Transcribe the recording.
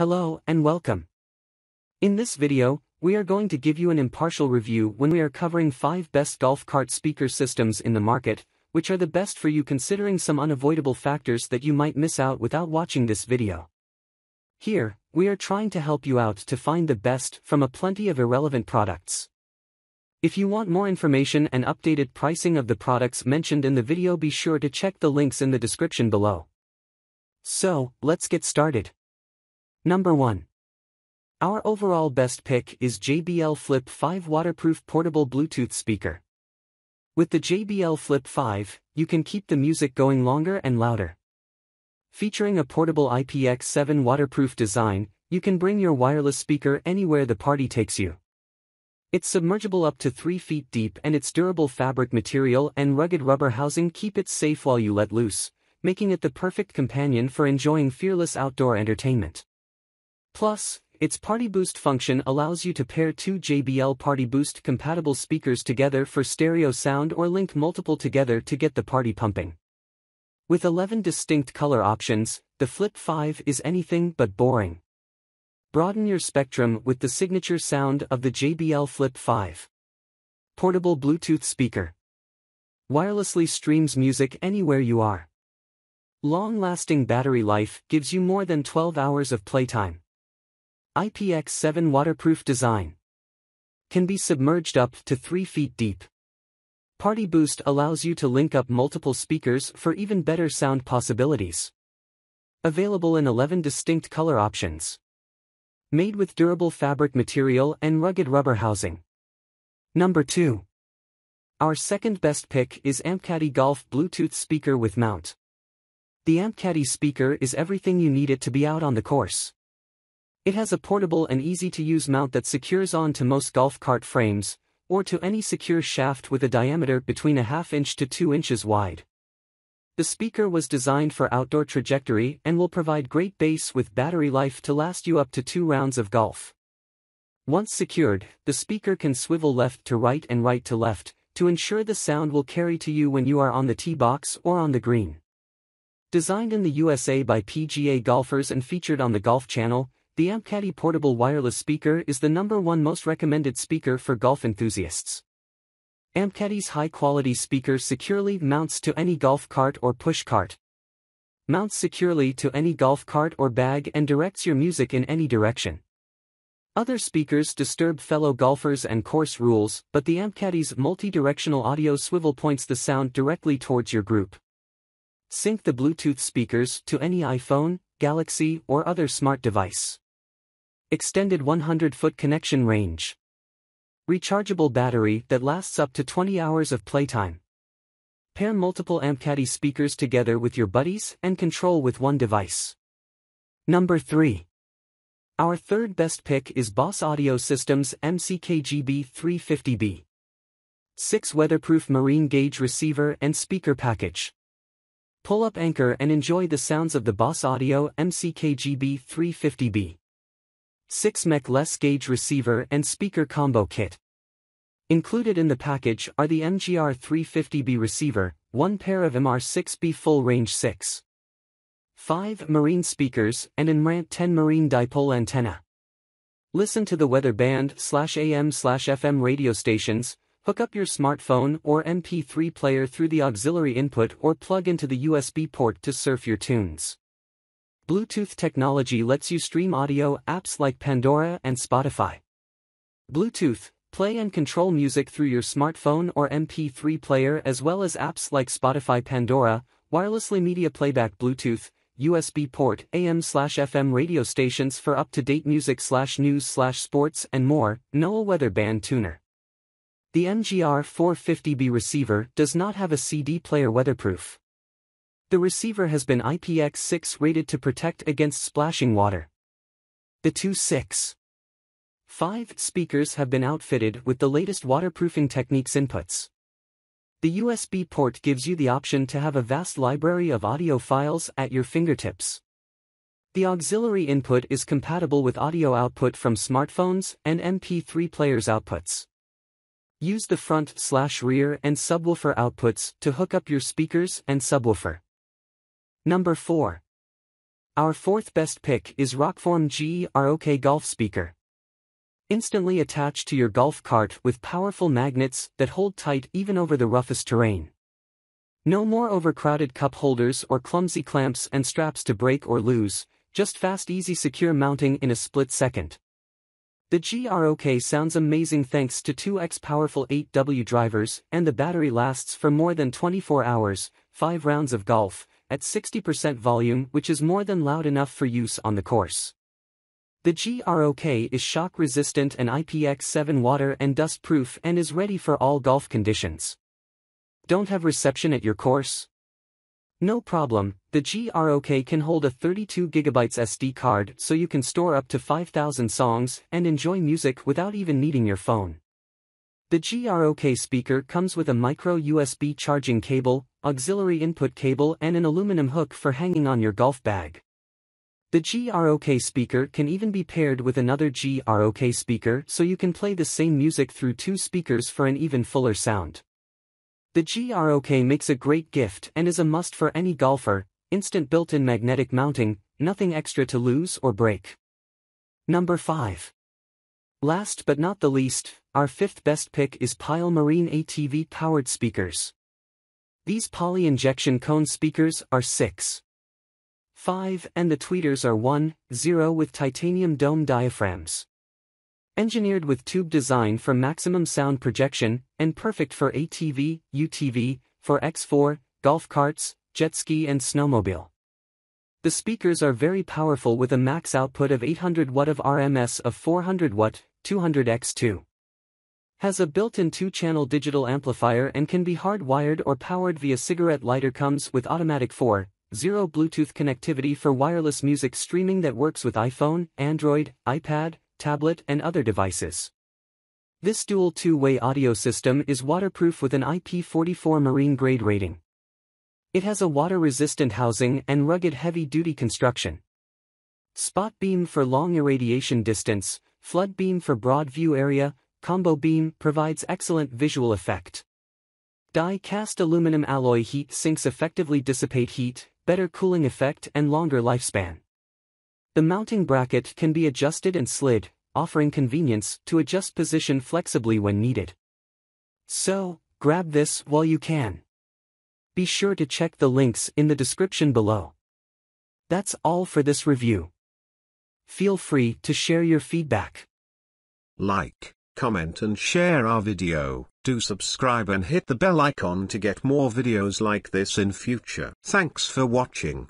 Hello and welcome. In this video, we are going to give you an impartial review when we are covering 5 best golf cart speaker systems in the market, which are the best for you considering some unavoidable factors that you might miss out without watching this video. Here, we are trying to help you out to find the best from a plenty of irrelevant products. If you want more information and updated pricing of the products mentioned in the video be sure to check the links in the description below. So, let's get started. Number 1. Our overall best pick is JBL Flip 5 Waterproof Portable Bluetooth Speaker. With the JBL Flip 5, you can keep the music going longer and louder. Featuring a portable IPX7 waterproof design, you can bring your wireless speaker anywhere the party takes you. It's submergible up to 3 feet deep and its durable fabric material and rugged rubber housing keep it safe while you let loose, making it the perfect companion for enjoying fearless outdoor entertainment. Plus, its Party Boost function allows you to pair two JBL Party Boost compatible speakers together for stereo sound or link multiple together to get the party pumping. With 11 distinct color options, the Flip 5 is anything but boring. Broaden your spectrum with the signature sound of the JBL Flip 5. Portable Bluetooth speaker. Wirelessly streams music anywhere you are. Long-lasting battery life gives you more than 12 hours of playtime. IPX7 waterproof design. Can be submerged up to 3 feet deep. Party Boost allows you to link up multiple speakers for even better sound possibilities. Available in 11 distinct color options. Made with durable fabric material and rugged rubber housing. Number 2. Our second best pick is Ampcaddy Golf Bluetooth speaker with mount. The Ampcaddy speaker is everything you need it to be out on the course. It has a portable and easy-to-use mount that secures on to most golf cart frames, or to any secure shaft with a diameter between a half inch to two inches wide. The speaker was designed for outdoor trajectory and will provide great bass with battery life to last you up to two rounds of golf. Once secured, the speaker can swivel left to right and right to left, to ensure the sound will carry to you when you are on the tee box or on the green. Designed in the USA by PGA golfers and featured on the Golf Channel, the Amcaddy portable wireless speaker is the number one most recommended speaker for golf enthusiasts. Amcaddy's high-quality speaker securely mounts to any golf cart or push cart. Mounts securely to any golf cart or bag and directs your music in any direction. Other speakers disturb fellow golfers and course rules, but the Amcaddy's multi-directional audio swivel points the sound directly towards your group. Sync the Bluetooth speakers to any iPhone, Galaxy or other smart device. Extended 100-foot connection range. Rechargeable battery that lasts up to 20 hours of playtime. Pair multiple Amcaddy speakers together with your buddies and control with one device. Number 3. Our third best pick is Boss Audio Systems MCKGB350B. 6 Weatherproof Marine Gauge Receiver and Speaker Package. Pull up anchor and enjoy the sounds of the Boss Audio MCKGB350B. 6 mech less gauge receiver and speaker combo kit. Included in the package are the MGR 350B receiver, one pair of MR6B full range 6. 5 marine speakers and an 10 marine dipole antenna. Listen to the weather band slash AM slash FM radio stations, hook up your smartphone or MP3 player through the auxiliary input or plug into the USB port to surf your tunes. Bluetooth technology lets you stream audio apps like Pandora and Spotify. Bluetooth, play and control music through your smartphone or MP3 player as well as apps like Spotify Pandora, wirelessly media playback Bluetooth, USB port, AM/FM radio stations for up-to-date music slash news slash sports and more, NOAA weather band tuner. The MGR 450B receiver does not have a CD player weatherproof. The receiver has been IPX6 rated to protect against splashing water. The two six five speakers have been outfitted with the latest waterproofing techniques inputs. The USB port gives you the option to have a vast library of audio files at your fingertips. The auxiliary input is compatible with audio output from smartphones and MP3 players outputs. Use the front slash rear and subwoofer outputs to hook up your speakers and subwoofer. Number 4. Our fourth best pick is Rockform GROK Golf Speaker. Instantly attached to your golf cart with powerful magnets that hold tight even over the roughest terrain. No more overcrowded cup holders or clumsy clamps and straps to break or lose, just fast easy secure mounting in a split second. The GROK sounds amazing thanks to 2x powerful 8W drivers and the battery lasts for more than 24 hours, 5 rounds of golf, at 60% volume which is more than loud enough for use on the course. The GROK is shock-resistant and IPX7 water and dust-proof and is ready for all golf conditions. Don't have reception at your course? No problem, the GROK can hold a 32GB SD card so you can store up to 5,000 songs and enjoy music without even needing your phone. The GROK speaker comes with a micro USB charging cable auxiliary input cable and an aluminum hook for hanging on your golf bag. The GROK speaker can even be paired with another GROK speaker so you can play the same music through two speakers for an even fuller sound. The GROK makes a great gift and is a must for any golfer, instant built-in magnetic mounting, nothing extra to lose or break. Number 5. Last but not the least, our fifth best pick is Pile Marine ATV powered speakers. These poly-injection cone speakers are 6. 5 and the tweeters are 1, 0 with titanium dome diaphragms. Engineered with tube design for maximum sound projection, and perfect for ATV, UTV, for X4, golf carts, jet ski and snowmobile. The speakers are very powerful with a max output of 800 watt of RMS of 400 watt, 200 x2. Has a built-in two-channel digital amplifier and can be hardwired or powered via cigarette lighter comes with automatic 4.0 Bluetooth connectivity for wireless music streaming that works with iPhone, Android, iPad, tablet and other devices. This dual two-way audio system is waterproof with an IP44 marine grade rating. It has a water-resistant housing and rugged heavy-duty construction. Spot beam for long irradiation distance, flood beam for broad view area, Combo Beam provides excellent visual effect. Die-cast aluminum alloy heat sinks effectively dissipate heat, better cooling effect and longer lifespan. The mounting bracket can be adjusted and slid, offering convenience to adjust position flexibly when needed. So, grab this while you can. Be sure to check the links in the description below. That's all for this review. Feel free to share your feedback. Like comment and share our video, do subscribe and hit the bell icon to get more videos like this in future. Thanks for watching.